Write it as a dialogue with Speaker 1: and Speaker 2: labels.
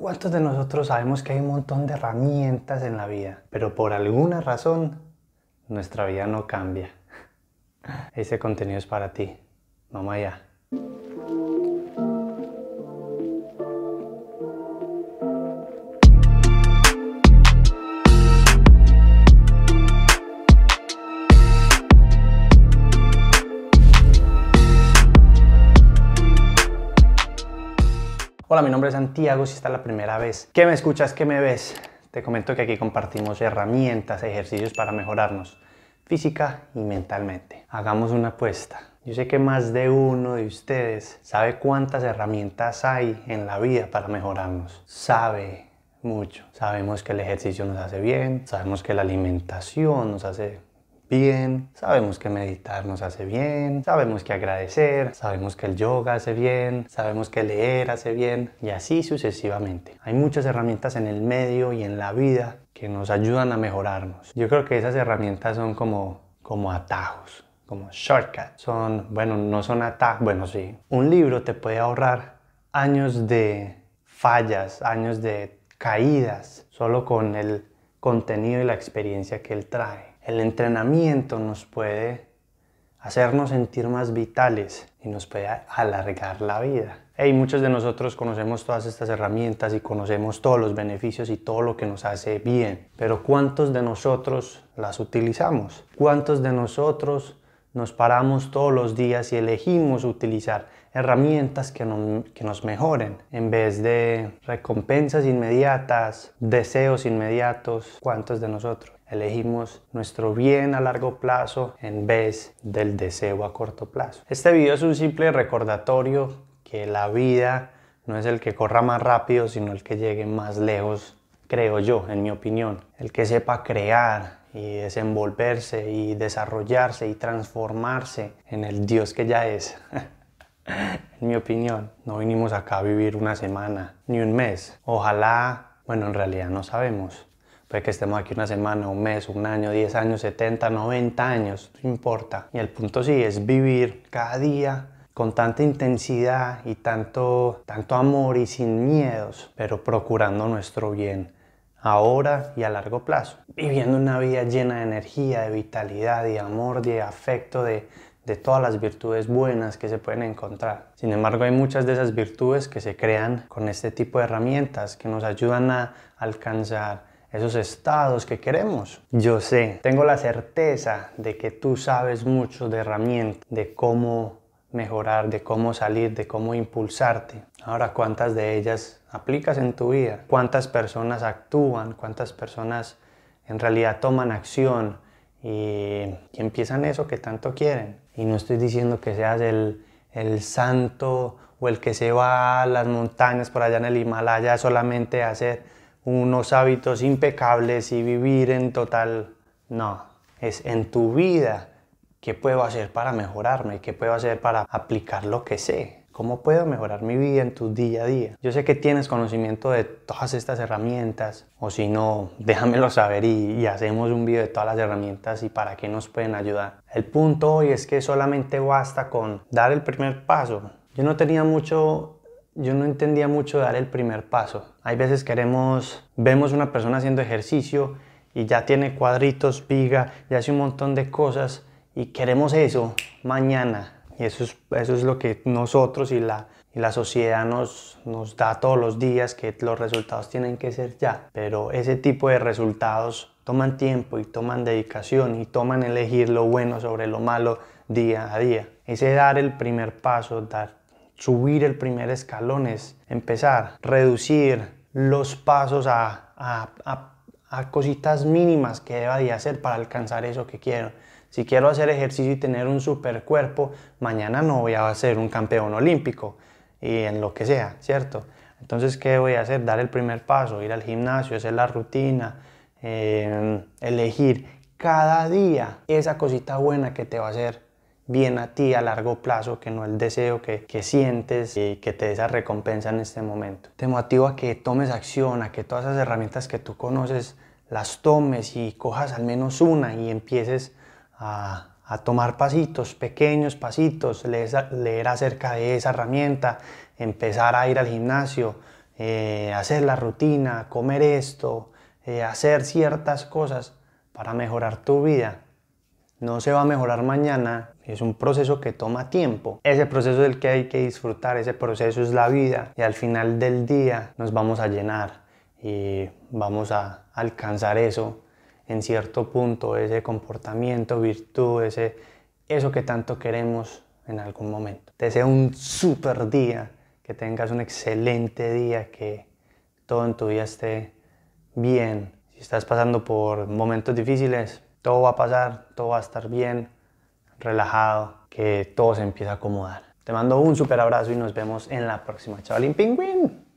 Speaker 1: ¿Cuántos de nosotros sabemos que hay un montón de herramientas en la vida, pero por alguna razón nuestra vida no cambia? Ese contenido es para ti. Mamá ya. Hola, mi nombre es Santiago, si esta la primera vez que me escuchas, que me ves, te comento que aquí compartimos herramientas, ejercicios para mejorarnos física y mentalmente. Hagamos una apuesta. Yo sé que más de uno de ustedes sabe cuántas herramientas hay en la vida para mejorarnos. Sabe mucho. Sabemos que el ejercicio nos hace bien, sabemos que la alimentación nos hace bien, sabemos que meditar nos hace bien, sabemos que agradecer, sabemos que el yoga hace bien, sabemos que leer hace bien y así sucesivamente. Hay muchas herramientas en el medio y en la vida que nos ayudan a mejorarnos. Yo creo que esas herramientas son como, como atajos, como shortcuts. Son, bueno, no son atajos, bueno, sí. Un libro te puede ahorrar años de fallas, años de caídas, solo con el contenido y la experiencia que él trae. El entrenamiento nos puede hacernos sentir más vitales y nos puede alargar la vida. muchos de nosotros conocemos todas estas herramientas y conocemos todos los beneficios y todo lo que nos hace bien, pero ¿cuántos de nosotros las utilizamos? ¿Cuántos de nosotros nos paramos todos los días y elegimos utilizar herramientas que nos mejoren en vez de recompensas inmediatas, deseos inmediatos? ¿Cuántos de nosotros? Elegimos nuestro bien a largo plazo en vez del deseo a corto plazo. Este video es un simple recordatorio que la vida no es el que corra más rápido, sino el que llegue más lejos, creo yo, en mi opinión. El que sepa crear, y desenvolverse y desarrollarse y transformarse en el Dios que ya es. en mi opinión, no vinimos acá a vivir una semana ni un mes. Ojalá, bueno, en realidad no sabemos. Puede que estemos aquí una semana, un mes, un año, 10 años, 70, 90 años, no importa. Y el punto sí es vivir cada día con tanta intensidad y tanto, tanto amor y sin miedos, pero procurando nuestro bien ahora y a largo plazo. Viviendo una vida llena de energía, de vitalidad, de amor, de afecto, de, de todas las virtudes buenas que se pueden encontrar. Sin embargo, hay muchas de esas virtudes que se crean con este tipo de herramientas que nos ayudan a alcanzar esos estados que queremos. Yo sé, tengo la certeza de que tú sabes mucho de herramientas, de cómo mejorar, de cómo salir, de cómo impulsarte. Ahora, ¿cuántas de ellas aplicas en tu vida? ¿Cuántas personas actúan? ¿Cuántas personas en realidad toman acción y, empiezan eso que tanto quieren? Y no estoy diciendo que seas el, el santo o el que se va a las montañas por allá en el Himalaya solamente a hacer unos hábitos impecables y vivir en total. No, es en tu vida qué puedo hacer para mejorarme, qué puedo hacer para aplicar lo que sé. ¿Cómo puedo mejorar mi vida en tu día a día? Yo sé que tienes conocimiento de todas estas herramientas, o si no, déjamelo saber y, hacemos un video de todas las herramientas y para qué nos pueden ayudar. El punto hoy es que solamente basta con dar el primer paso. Yo no tenía mucho yo no entendía mucho dar el primer paso. Hay veces queremos, vemos una persona haciendo ejercicio y ya tiene cuadritos, viga, ya hace un montón de cosas y queremos eso mañana. Y eso es, eso es lo que nosotros y la, la sociedad nos, nos da todos los días, que los resultados tienen que ser ya. Pero ese tipo de resultados toman tiempo y toman dedicación y toman elegir lo bueno sobre lo malo día a día. Ese dar el primer paso, dar subir el primer escalón es empezar, reducir los pasos a, a, a, cositas mínimas que deba de hacer para alcanzar eso que quiero. Si quiero hacer ejercicio y tener un super cuerpo, mañana no voy a ser un campeón olímpico y en lo que sea, ¿cierto? Entonces, ¿qué voy a hacer? Dar el primer paso, ir al gimnasio, hacer la rutina, eh, elegir cada día esa cosita buena que te va a hacer bien a ti a largo plazo, que no el deseo que, sientes y que te desa esa recompensa en este momento. Te motivo a que tomes acción, a que todas esas herramientas que tú conoces las tomes y cojas al menos una y empieces a, a tomar pasitos, pequeños pasitos, leer, acerca de esa herramienta, empezar a ir al gimnasio, eh, hacer la rutina, comer esto, eh, hacer ciertas cosas para mejorar tu vida no se va a mejorar mañana, es un proceso que toma tiempo. Ese proceso del que hay que disfrutar, ese proceso es la vida y al final del día nos vamos a llenar y vamos a alcanzar eso en cierto punto, ese comportamiento, virtud, ese, eso que tanto queremos en algún momento. Te deseo un super día, que tengas un excelente día, que todo en tu vida esté bien. Si estás pasando por momentos difíciles, todo va a pasar, todo va a estar bien, relajado, que todo se empieza a acomodar. Te mando un super abrazo y nos vemos en la próxima. Chavalín Pingüín.